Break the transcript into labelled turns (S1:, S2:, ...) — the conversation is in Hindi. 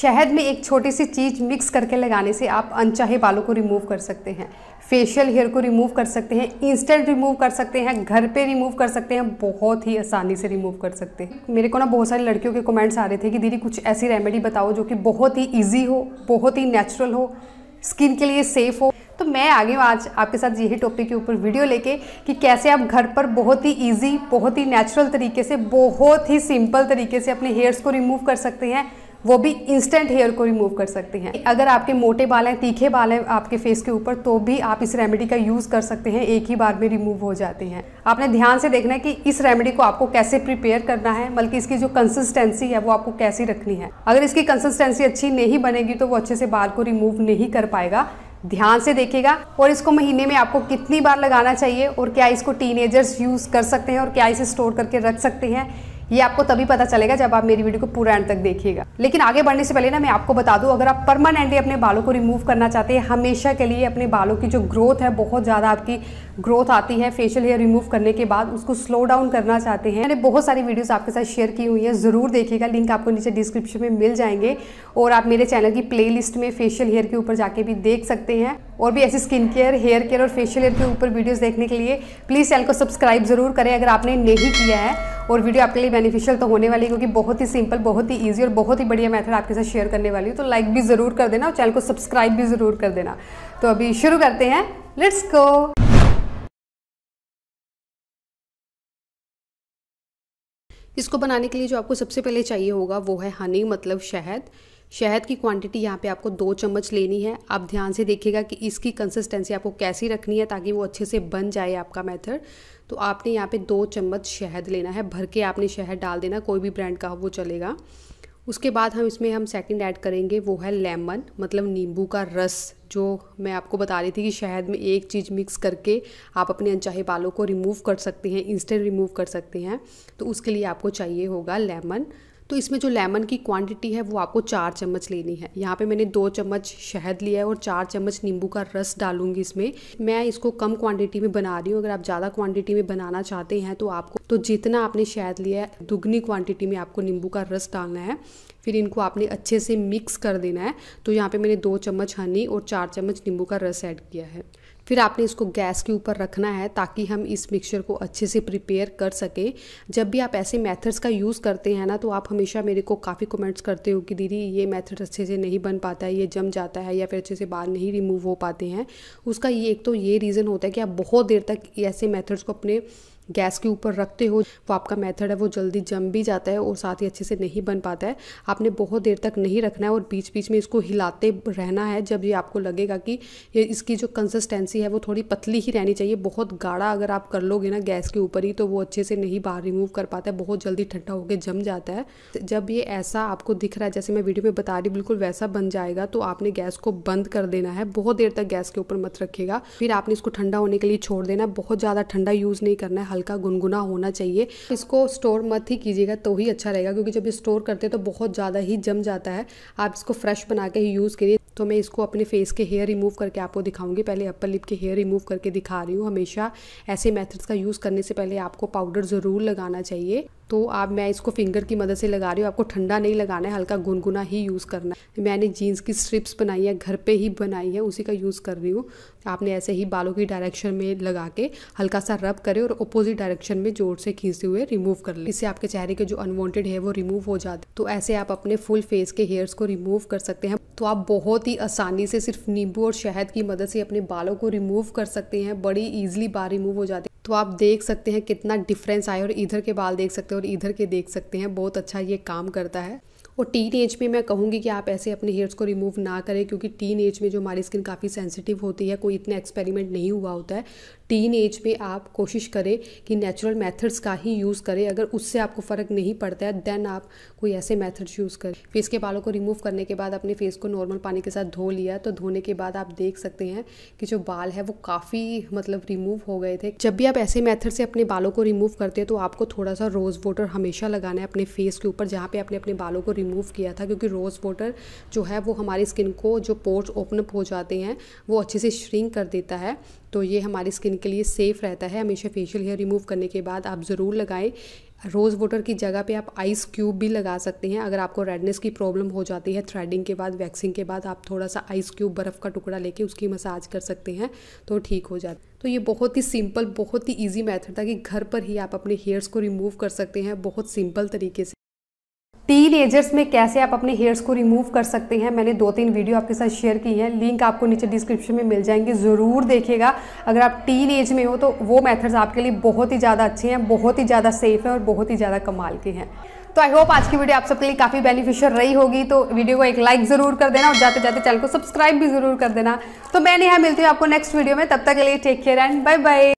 S1: शहद में एक छोटी सी चीज़ मिक्स करके लगाने से आप अनचाहे बालों को रिमूव कर सकते हैं फेशियल हेयर को रिमूव कर सकते हैं इंस्टेंट रिमूव कर सकते हैं घर पे रिमूव कर सकते हैं बहुत ही आसानी से रिमूव कर सकते हैं मेरे को ना बहुत सारी लड़कियों के कमेंट्स आ रहे थे कि दीदी कुछ ऐसी रेमेडी बताओ जो कि बहुत ही ईजी हो बहुत ही नेचुरल हो स्किन के लिए सेफ़ हो तो मैं आगे हूँ आज आपके साथ यही टॉपिक के ऊपर वीडियो लेके कि कैसे आप घर पर बहुत ही इजी बहुत ही नेचुरल तरीके से बहुत ही सिंपल तरीके से अपने हेयर्स को रिमूव कर सकते हैं वो भी इंस्टेंट हेयर को रिमूव कर सकती हैं अगर आपके मोटे बाल हैं तीखे बाल हैं आपके फेस के ऊपर तो भी आप इस रेमेडी का यूज़ कर सकते हैं एक ही बार में रिमूव हो जाते हैं आपने ध्यान से देखना है कि इस रेमेडी को आपको कैसे प्रिपेयर करना है बल्कि इसकी जो कंसिस्टेंसी है वो आपको कैसी रखनी है अगर इसकी कंसिस्टेंसी अच्छी नहीं बनेगी तो वो अच्छे से बाल को रिमूव नहीं कर पाएगा ध्यान से देखेगा और इसको महीने में आपको कितनी बार लगाना चाहिए और क्या इसको टीनेजर्स यूज़ कर सकते हैं और क्या इसे स्टोर करके रख सकते हैं ये आपको तभी पता चलेगा जब आप मेरी वीडियो को पूरा एंड तक देखिएगा लेकिन आगे बढ़ने से पहले ना मैं आपको बता दूं अगर आप परमानेंटली अपने बालों को रिमूव करना चाहते हैं हमेशा के लिए अपने बालों की जो ग्रोथ है बहुत ज़्यादा आपकी ग्रोथ आती है फेशियल हेयर रिमूव करने के बाद उसको स्लो डाउन करना चाहते हैं मैंने बहुत सारी वीडियोज़ आपके साथ शेयर की हुई है ज़रूर देखिएगा लिंक आपको नीचे डिस्क्रिप्शन में मिल जाएंगे और आप मेरे चैनल की प्ले में फेशियल हेयर के ऊपर जाके भी देख सकते हैं और भी ऐसी स्किन केयर हेयर केयर और फेशियल हेयर के ऊपर वीडियोज़ देखने के लिए प्लीज़ चैनल को सब्सक्राइब ज़रूर करें अगर आपने नहीं किया है और वीडियो आपके लिए बेनिफिशियल तो होने वाली है क्योंकि बहुत ही सिंपल बहुत ही ईजी और बहुत ही बढ़िया मैथड आपके साथ शेयर करने वाली हूँ तो लाइक भी ज़रूर कर देना और चैनल को सब्सक्राइब भी ज़रूर कर देना तो अभी शुरू करते हैं लेट्स गो इसको बनाने के लिए जो आपको सबसे पहले चाहिए होगा वो है हनी मतलब शहद शहद की क्वांटिटी यहाँ पे आपको दो चम्मच लेनी है आप ध्यान से देखिएगा कि इसकी कंसिस्टेंसी आपको कैसी रखनी है ताकि वो अच्छे से बन जाए आपका मेथड तो आपने यहाँ पे दो चम्मच शहद लेना है भर के आपने शहद डाल देना कोई भी ब्रांड का वो चलेगा उसके बाद हम इसमें हम सेकंड ऐड करेंगे वो है लेमन मतलब नींबू का रस जो मैं आपको बता रही थी कि शहद में एक चीज़ मिक्स करके आप अपने अनचाहे बालों को रिमूव कर सकते हैं इंस्टेंट रिमूव कर सकते हैं तो उसके लिए आपको चाहिए होगा लेमन तो इसमें जो लेमन की क्वांटिटी है वो आपको चार चम्मच लेनी है यहाँ पे मैंने दो चम्मच शहद लिया है और चार चम्मच नींबू का रस डालूंगी इसमें मैं इसको कम क्वांटिटी में बना रही हूँ अगर आप ज़्यादा क्वांटिटी में बनाना चाहते हैं तो आपको तो जितना आपने शहद लिया है दुगनी क्वांटिटी में आपको नींबू का रस डालना है फिर इनको आपने अच्छे से मिक्स कर देना है तो यहाँ पे मैंने दो चम्मच हनी और चार चम्मच नींबू का रस ऐड किया है फिर आपने इसको गैस के ऊपर रखना है ताकि हम इस मिक्सचर को अच्छे से प्रिपेयर कर सकें जब भी आप ऐसे मेथड्स का यूज़ करते हैं ना तो आप हमेशा मेरे को काफ़ी कमेंट्स करते हो कि दीदी ये मेथड अच्छे से नहीं बन पाता है ये जम जाता है या फिर अच्छे से बाल नहीं रिमूव हो पाते हैं उसका ये एक तो ये रीज़न होता है कि आप बहुत देर तक ऐसे मैथड्स को अपने गैस के ऊपर रखते हो वो आपका मेथड है वो जल्दी जम भी जाता है और साथ ही अच्छे से नहीं बन पाता है आपने बहुत देर तक नहीं रखना है और बीच बीच में इसको हिलाते रहना है जब ये आपको लगेगा कि ये इसकी जो कंसिस्टेंसी है वो थोड़ी पतली ही रहनी चाहिए बहुत गाढ़ा अगर आप कर लोगे ना गैस के ऊपर ही तो वो अच्छे से नहीं बाहर रिमूव कर पाता है बहुत जल्दी ठंडा होकर जम जाता है जब ये ऐसा आपको दिख रहा है जैसे मैं वीडियो में बता रही बिल्कुल वैसा बन जाएगा तो आपने गैस को बंद कर देना है बहुत देर तक गैस के ऊपर मत रखेगा फिर आपने इसको ठंडा होने के लिए छोड़ देना बहुत ज़्यादा ठंडा यूज़ नहीं करना है हल्का गुनगुना होना चाहिए इसको स्टोर मत ही कीजिएगा तो ही अच्छा रहेगा क्योंकि जब ये स्टोर करते हैं तो बहुत ज़्यादा ही जम जाता है आप इसको फ्रेश बना के ही यूज़ करिए तो मैं इसको अपने फेस के हेयर रिमूव करके आपको दिखाऊंगी पहले अपर लिप के हेयर रिमूव करके दिखा रही हूँ हमेशा ऐसे मेथड्स का यूज़ करने से पहले आपको पाउडर ज़रूर लगाना चाहिए तो आप मैं इसको फिंगर की मदद से लगा रही हूँ आपको ठंडा नहीं लगाना है हल्का गुनगुना ही यूज़ करना है मैंने जीन्स की स्ट्रिप्स बनाई है घर पे ही बनाई है उसी का यूज़ कर रही हूँ आपने ऐसे ही बालों की डायरेक्शन में लगा के हल्का सा रब करें और अपोजिट डायरेक्शन में जोर से खींचते हुए रिमूव कर लें इससे आपके चेहरे के जो अनवॉन्टेड है वो रिमूव हो जाते तो ऐसे आप अपने फुल फेस के हेयर्स को रिमूव कर सकते हैं तो आप बहुत ही आसानी से सिर्फ नींबू और शहद की मदद से अपने बालों को रिमूव कर सकते हैं बड़ी ईजिली बाल रिमूव हो जाते हैं तो आप देख सकते हैं कितना डिफरेंस आया और इधर के बाल देख सकते हैं और इधर के देख सकते हैं बहुत अच्छा ये काम करता है और टीन एज में मैं कहूँगी कि आप ऐसे अपने हेयर्स को रिमूव ना करें क्योंकि टीन एज में जो हमारी स्किन काफ़ी सेंसिटिव होती है कोई इतना एक्सपेरिमेंट नहीं हुआ होता है टीन एज में आप कोशिश करें कि नेचुरल मेथड्स का ही यूज़ करें अगर उससे आपको फ़र्क नहीं पड़ता है देन आप कोई ऐसे मेथड्स यूज़ करें फेस के बालों को रिमूव करने के बाद अपने फेस को नॉर्मल पानी के साथ धो लिया तो धोने के बाद आप देख सकते हैं कि जो बाल है वो काफ़ी मतलब रिमूव हो गए थे जब भी आप ऐसे मेथड से अपने बालों को रिमूव करते हैं तो आपको थोड़ा सा रोज़ वाटर हमेशा लगाना है अपने फेस के ऊपर जहाँ पे आपने अपने बालों को रिमूव किया था क्योंकि रोज़ वाटर जो है वो हमारी स्किन को जो पोर्ट्स ओपन अप हो जाते हैं वो अच्छे से श्रिंक कर देता है तो ये हमारी स्किन के लिए सेफ़ रहता है हमेशा फेशियल हेयर रिमूव करने के बाद आप ज़रूर लगाएं रोज़ वाटर की जगह पे आप आइस क्यूब भी लगा सकते हैं अगर आपको रेडनेस की प्रॉब्लम हो जाती है थ्रेडिंग के बाद वैक्सिंग के बाद आप थोड़ा सा आइस क्यूब बर्फ़ का टुकड़ा लेके उसकी मसाज कर सकते हैं तो ठीक हो जाता तो ये बहुत ही सिंपल बहुत ही ईजी मेथड था कि घर पर ही आप अपने हेयर्स को रिमूव कर सकते हैं बहुत सिंपल तरीके से टीन एजर्स में कैसे आप अपने हेयर्स को रिमूव कर सकते हैं मैंने दो तीन वीडियो आपके साथ शेयर की है लिंक आपको नीचे डिस्क्रिप्शन में मिल जाएंगे ज़रूर देखिएगा अगर आप टीन एज में हो तो वो मेथड्स आपके लिए बहुत ही ज़्यादा अच्छे हैं बहुत ही ज़्यादा सेफ है और बहुत ही ज़्यादा कमाल के हैं तो आई होप आज की वीडियो आप सबके लिए काफ़ी बेनिफिशियल रही होगी तो वीडियो को एक लाइक ज़रूर कर देना और जाते जाते चैनल को सब्सक्राइब भी ज़रूर कर देना तो मैं यहाँ मिलती हूँ आपको नेक्स्ट वीडियो में तब तक के लिए take care and bye bye